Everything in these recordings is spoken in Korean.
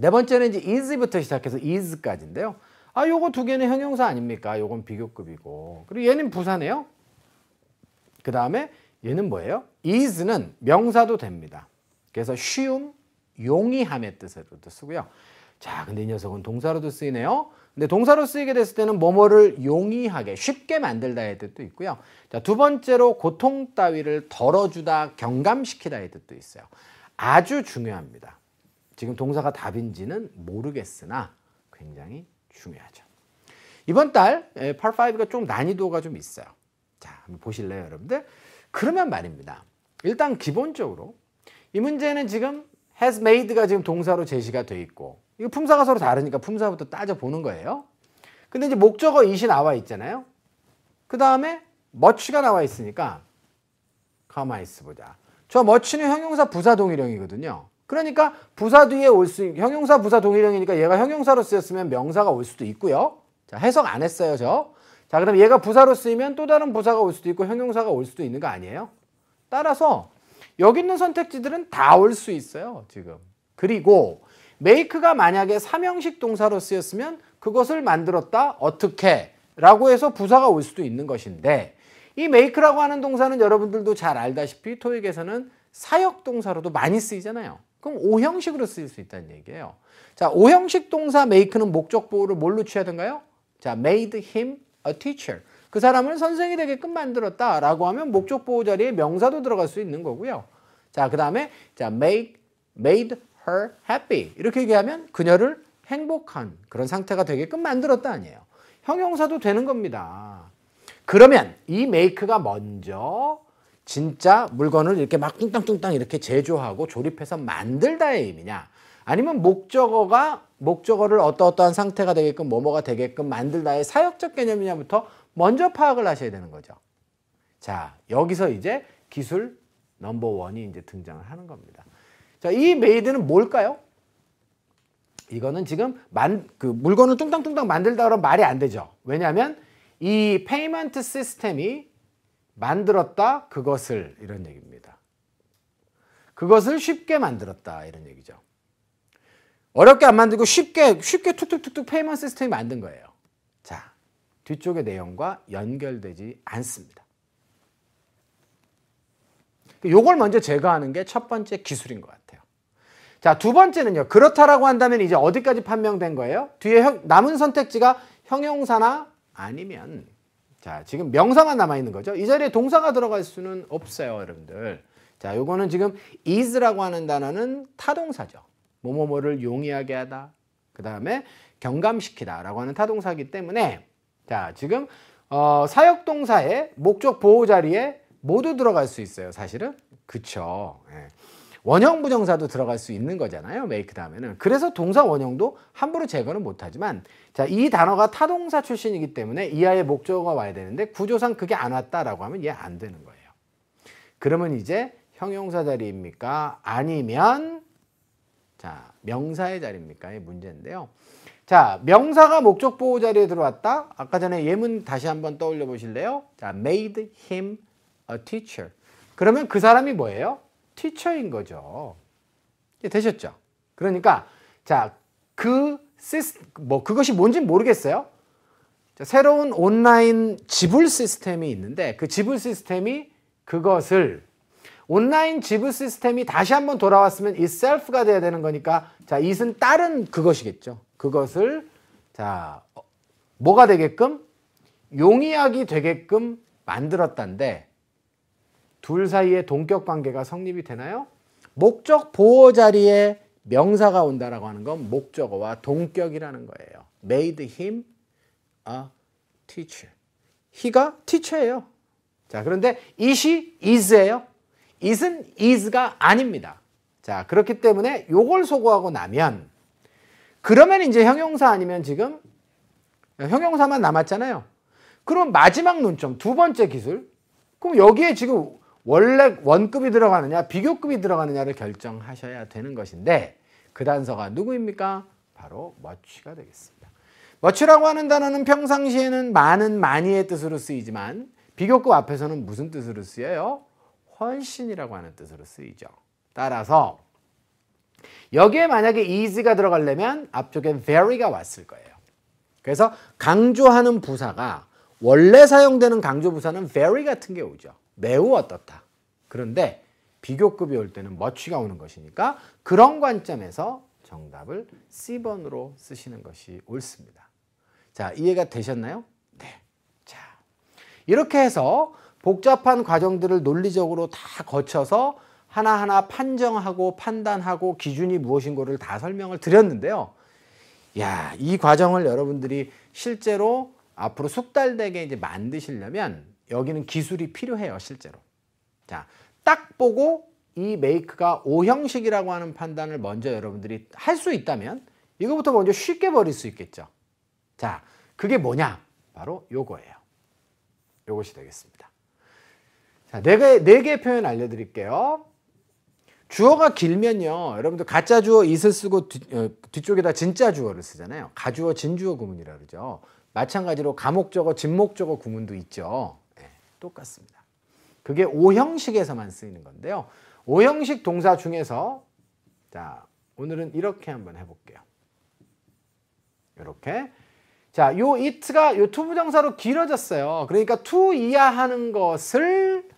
네 번째는 이제 is부터 시작해서 is까지인데요. 아, 요거 두 개는 형용사 아닙니까? 요건 비교급이고. 그리고 얘는 부사네요. 그 다음에 얘는 뭐예요? is는 명사도 됩니다. 그래서 쉬움, 용이함의 뜻으로도 쓰고요. 자, 근데 이 녀석은 동사로도 쓰이네요. 근데 동사로 쓰이게 됐을 때는 뭐뭐를 용이하게 쉽게 만들다의 뜻도 있고요. 자, 두 번째로 고통 따위를 덜어주다, 경감시키다의 뜻도 있어요. 아주 중요합니다. 지금 동사가 답인지는 모르겠으나 굉장히 중요하죠. 이번 달8 5가좀 난이도가 좀 있어요. 자, 한번 보실래요, 여러분들? 그러면 말입니다. 일단 기본적으로 이 문제는 지금 has made가 지금 동사로 제시가 돼 있고 이거 품사가 서로 다르니까 품사부터 따져보는 거예요. 근데 이제 목적어 이 나와 있잖아요. 그 다음에 much가 나와 있으니까 가만히 있어보자. 저 much는 형용사 부사동일형이거든요. 그러니까 부사 뒤에 올수 형용사 부사 동일형이니까 얘가 형용사로 쓰였으면 명사가 올 수도 있고요. 자, 해석 안 했어요, 저. 자, 그럼 얘가 부사로 쓰이면 또 다른 부사가 올 수도 있고 형용사가 올 수도 있는 거 아니에요? 따라서 여기 있는 선택지들은 다 올 수 있어요, 지금. 그리고 메이크가 만약에 삼형식 동사로 쓰였으면 그것을 만들었다 어떻게 라고 해서 부사가 올 수도 있는 것인데 이메이크라고 하는 동사는 여러분들도 잘 알다시피 토익에서는 사역 동사로도 많이 쓰이잖아요. 그럼 오형식으로 쓰일 수 있다는 얘기예요. 자, 오형식 동사 make는 목적 보호를 뭘로 취하던가요? 자, made him a teacher. 그 사람을 선생이 되게끔 만들었다라고 하면 목적 보호 자리에 명사도 들어갈 수 있는 거고요. 자, 그다음에 자, make made her happy. 이렇게 얘기하면 그녀를 행복한 그런 상태가 되게끔 만들었다 아니에요. 형용사도 되는 겁니다. 그러면 이 make가 먼저 진짜 물건을 이렇게 막 뚱땅뚱땅 이렇게 제조하고 조립해서 만들다의 의미냐 아니면 목적어가 목적어를 어떠어떠한 상태가 되게끔 뭐뭐가 되게끔 만들다의 사역적 개념이냐부터 먼저 파악을 하셔야 되는 거죠. 자 여기서 이제 기술 넘버원이 이제 등장을 하는 겁니다. 자이 메이드는 뭘까요? 이거는 지금 만, 그 물건을 뚱땅뚱땅 만들다 그러면 말이 안 되죠. 왜냐하면 이 페이먼트 시스템이 만들었다 그것을 이런 얘기입니다. 그것을 쉽게 만들었다 이런 얘기죠. 어렵게 안 만들고 쉽게 쉽게 툭툭툭툭 페이먼 시스템이 만든 거예요. 자 뒤쪽의 내용과 연결되지 않습니다. 요걸 먼저 제거하는 게 첫 번째 기술인 것 같아요. 자, 두 번째는요. 그렇다라고 한다면 이제 어디까지 판명된 거예요? 뒤에 남은 선택지가 형용사나 아니면 자, 지금 명사만 남아 있는 거죠. 이 자리에 동사가 들어갈 수는 없어요, 여러분들. 자, 요거는 지금 is라고 하는 단어는 타동사죠. 뭐뭐뭐를 용이하게 하다. 그다음에 경감시키다라고 하는 타동사기 때문에 자, 지금 어, 사역 동사의 목적 보호 자리에 모두 들어갈 수 있어요, 사실은. 그쵸 예. 원형 부정사도 들어갈 수 있는 거잖아요. make 다음에는. 그래서 동사 원형도 함부로 제거는 못하지만 자, 이 단어가 타동사 출신이기 때문에 이하의 목적어가 와야 되는데 구조상 그게 안 왔다라고 하면 얘 안 되는 거예요. 그러면 이제 형용사 자리입니까? 아니면 자, 명사의 자리입니까?의 문제인데요. 자, 명사가 목적 보호 자리에 들어왔다. 아까 전에 예문 다시 한번 떠올려 보실래요? 자, made him a teacher. 그러면 그 사람이 뭐예요? 티처인 거죠. 되셨죠? 그러니까 자, 그 시스 뭐 그것이 뭔지 모르겠어요. 자, 새로운 온라인 지불 시스템이 있는데 그 지불 시스템이 그것을 온라인 지불 시스템이 다시 한번 돌아왔으면 이 셀프가 돼야 되는 거니까 자, 이은 다른 그것이겠죠. 그것을 자, 어, 뭐가 되게끔 용이하게 되게끔 만들었단데 둘사이의 동격 관계가 성립이 되나요? 목적 보호 자리에 명사가 온다라고 하는 건 목적어와 동격이라는 거예요. made him a teacher. he가 teacher예요. 자, 그런데 is이 is예요. is은 is가 아닙니다. 자, 그렇기 때문에 요걸 소고하고 나면 그러면 이제 형용사 아니면 지금 형용사만 남았잖아요. 그럼 마지막 눈점두 번째 기술 그럼 여기에 지금 원래 원급이 들어가느냐 비교급이 들어가느냐를 결정하셔야 되는 것인데 그 단서가 누구입니까? 바로 머치가 되겠습니다. 머치라고 하는 단어는 평상시에는 많은 많이의 뜻으로 쓰이지만 비교급 앞에서는 무슨 뜻으로 쓰여요? 훨씬이라고 하는 뜻으로 쓰이죠. 따라서 여기에 만약에 is가 들어가려면 앞쪽엔 very가 왔을 거예요. 그래서 강조하는 부사가 원래 사용되는 강조 부사는 very 같은 게 오죠. 매우 어떻다. 그런데 비교급이 올 때는 머취가 오는 것이니까 그런 관점에서 정답을 C번으로 쓰시는 것이 옳습니다. 자, 이해가 되셨나요? 네. 자, 이렇게 해서 복잡한 과정들을 논리적으로 다 거쳐서 하나하나 판정하고 판단하고 기준이 무엇인 거를 다 설명을 드렸는데요. 야, 이 과정을 여러분들이 실제로 앞으로 숙달되게 이제 만드시려면 여기는 기술이 필요해요 실제로 자, 딱 보고 이 메이크가 오형식이라고 하는 판단을 먼저 여러분들이 할 수 있다면 이거부터 먼저 쉽게 버릴 수 있겠죠 자 그게 뭐냐 바로 요거예요 요것이 되겠습니다 자, 네 개, 네 개의 표현 알려드릴게요 주어가 길면요 여러분들 가짜 주어 이슬 쓰고 뒤, 어, 뒤쪽에다 진짜 주어를 쓰잖아요 가주어 진주어 구문이라 그러죠 마찬가지로 감목적어 진목적어 구문도 있죠 똑같습니다. 그게 오형식에서만 쓰이는 건데요. 오형식 동사 중에서 자 오늘은 이렇게 한번 해볼게요. 이렇게 자, 요 it가 요 to 부정사로 길어졌어요. 그러니까 to 이하하는 것을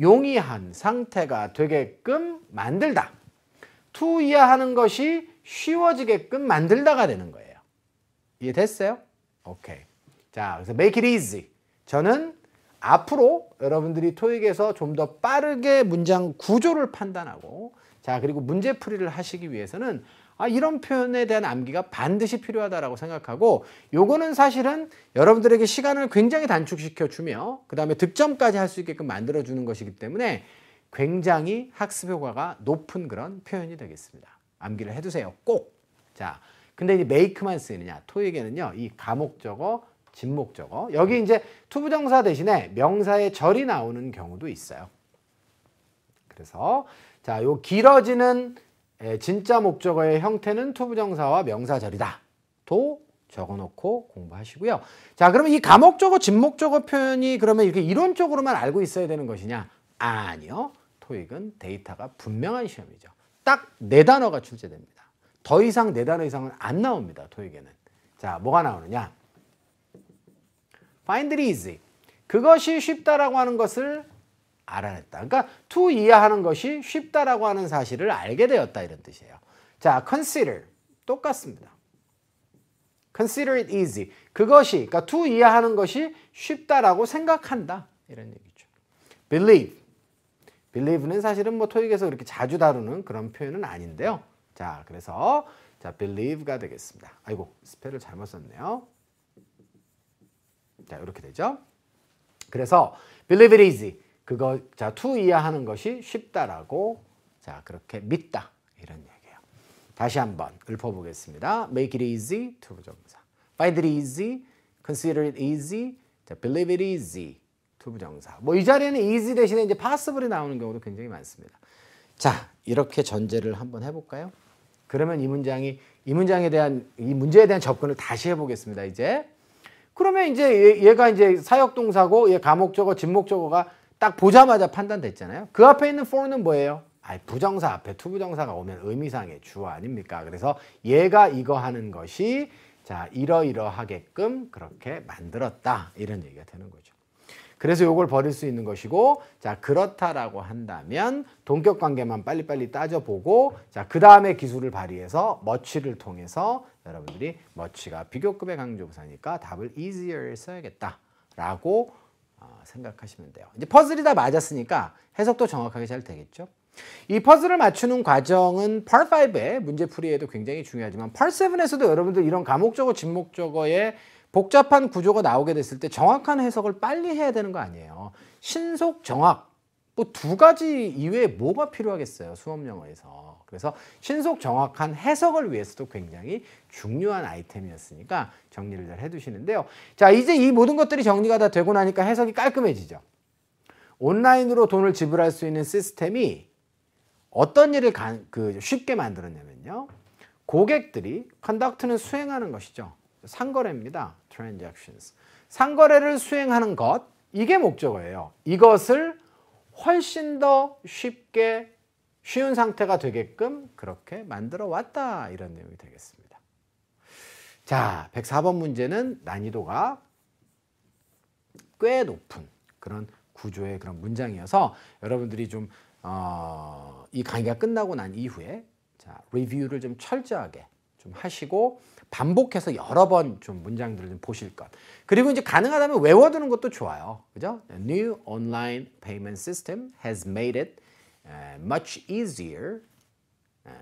용이한 상태가 되게끔 만들다. to 이하하는 것이 쉬워지게끔 만들다가 되는 거예요. 이해됐어요? 오케이. 자, 그래서 make it easy. 저는 앞으로 여러분들이 토익에서 좀 더 빠르게 문장 구조를 판단하고 자 그리고 문제풀이를 하시기 위해서는 아, 이런 표현에 대한 암기가 반드시 필요하다라고 생각하고 요거는 사실은 여러분들에게 시간을 굉장히 단축시켜 주며 그 다음에 득점까지 할 수 있게끔 만들어 주는 것이기 때문에 굉장히 학습 효과가 높은 그런 표현이 되겠습니다. 암기를 해두세요. 꼭. 자, 근데 이 m a k 만 쓰느냐 토익에는요 이 감옥 적어 진목적어. 여기 이제 투부정사 대신에 명사의 절이 나오는 경우도 있어요. 그래서 자, 요 길어지는 진짜 목적어의 형태는 투부정사와 명사절이다. 도 적어놓고 공부하시고요. 자, 그러면 이감옥적어 진목적어 표현이 그러면 이렇게 이론적으로만 알고 있어야 되는 것이냐? 아니요. 토익은 데이터가 분명한 시험이죠. 딱 네 단어가 출제됩니다. 더 이상 네 단어 이상은 안 나옵니다. 토익에는. 자, 뭐가 나오느냐? find it easy. 그것이 쉽다라고 하는 것을 알아냈다. 그러니까 to 이해하는 것이 쉽다라고 하는 사실을 알게 되었다 이런 뜻이에요. 자, consider 똑같습니다. consider it easy. 그것이 그러니까 to 이해하는 것이 쉽다라고 생각한다. 이런 얘기죠. believe. believe는 사실은 뭐 토익에서 그렇게 자주 다루는 그런 표현은 아닌데요. 자, 그래서 자, believe가 되겠습니다. 아이고, 스펠을 잘못 썼네요. 자, 이렇게 되죠. 그래서 believe it easy. 그거 자, to 이해하는 것이 쉽다라고 자, 그렇게 믿다. 이런 얘기예요. 다시 한번 읊어 보겠습니다. make it easy to 부정사. find it easy, consider it easy, 자, believe it easy t 부정사. 뭐 이 자리에는 easy 대신에 이제 possible이 나오는 경우도 굉장히 많습니다. 자, 이렇게 전제를 한번 해 볼까요? 그러면 이 문장이 이 문장에 대한 이 문제에 대한 접근을 다시 해보겠습니다. 이제 그러면 이제 얘, 가 이제 사역동사고 얘 감옥적어 진목적어가 딱 보자마자 판단됐잖아요. 그 앞에 있는 for는 뭐예요? 아 부정사 앞에 투부정사가 오면 의미상의 주어 아닙니까? 그래서 얘가 이거 하는 것이 자 이러이러하게끔 그렇게 만들었다 이런 얘기가 되는 거죠. 그래서 요걸 버릴 수 있는 것이고 자 그렇다라고 한다면 동격 관계만 빨리빨리 따져보고 자그 다음에 기술을 발휘해서 머치를 통해서 여러분들이 머치가 비교급의 강조부사니까 답을 e a s i e r 써야겠다라고 어, 생각하시면 돼요. 이제 퍼즐이 다 맞았으니까 해석도 정확하게 잘 되겠죠. 이 퍼즐을 맞추는 과정은 Part5의 문제풀이에도 굉장히 중요하지만 Part7에서도 여러분들 이런 감목적어, 진목적어의 복잡한 구조가 나오게 됐을 때 정확한 해석을 빨리 해야 되는 거 아니에요. 신속, 정확 뭐두 가지 이외에 뭐가 필요하겠어요 수업 영어에서 그래서 신속 정확한 해석을 위해서도 굉장히 중요한 아이템이었으니까 정리를 잘 해두시는데요 자 이제 이 모든 것들이 정리가 다 되고 나니까 해석이 깔끔해지죠 온라인으로 돈을 지불할 수 있는 시스템이 어떤 일을 간, 그 쉽게 만들었냐면요 고객들이 컨덕트는 수행하는 것이죠 상거래입니다 transactions 상거래를 수행하는 것 이게 목적이에요 이것을 훨씬 더 쉽게 쉬운 상태가 되게끔 그렇게 만들어 왔다 이런 내용이 되겠습니다. 자, 104번 문제는 난이도가 꽤 높은 그런 구조의 그런 문장이어서 여러분들이 좀이 어, 강의가 끝나고 난 이후에 자, 리뷰를 좀 철저하게 좀 하시고 반복해서 여러 번 좀 문장들을 좀 보실 것. 그리고 이제 가능하다면 외워두는 것도 좋아요. 그죠? The new online payment system has made it uh, much easier uh,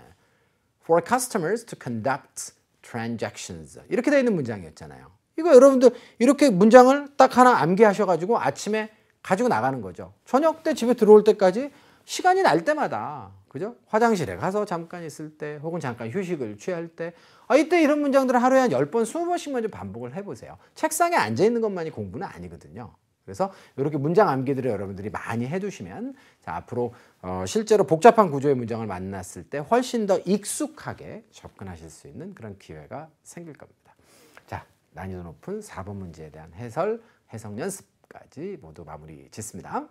for customers to conduct transactions. 이렇게 되어 있는 문장이었잖아요. 이거 여러분들 이렇게 문장을 딱 하나 암기하셔가지고 아침에 가지고 나가는 거죠. 저녁 때 집에 들어올 때까지 시간이 날 때마다 그죠? 화장실에 가서 잠깐 있을 때 혹은 잠깐 휴식을 취할 때 아, 이때 이런 문장들을 하루에 한 10번, 20번씩만 좀 반복을 해보세요. 책상에 앉아있는 것만이 공부는 아니거든요. 그래서 이렇게 문장 암기들을 여러분들이 많이 해두시면 자, 앞으로 어, 실제로 복잡한 구조의 문장을 만났을 때 훨씬 더 익숙하게 접근하실 수 있는 그런 기회가 생길 겁니다. 자, 난이도 높은 4번 문제에 대한 해설, 해석 연습까지 모두 마무리 짓습니다.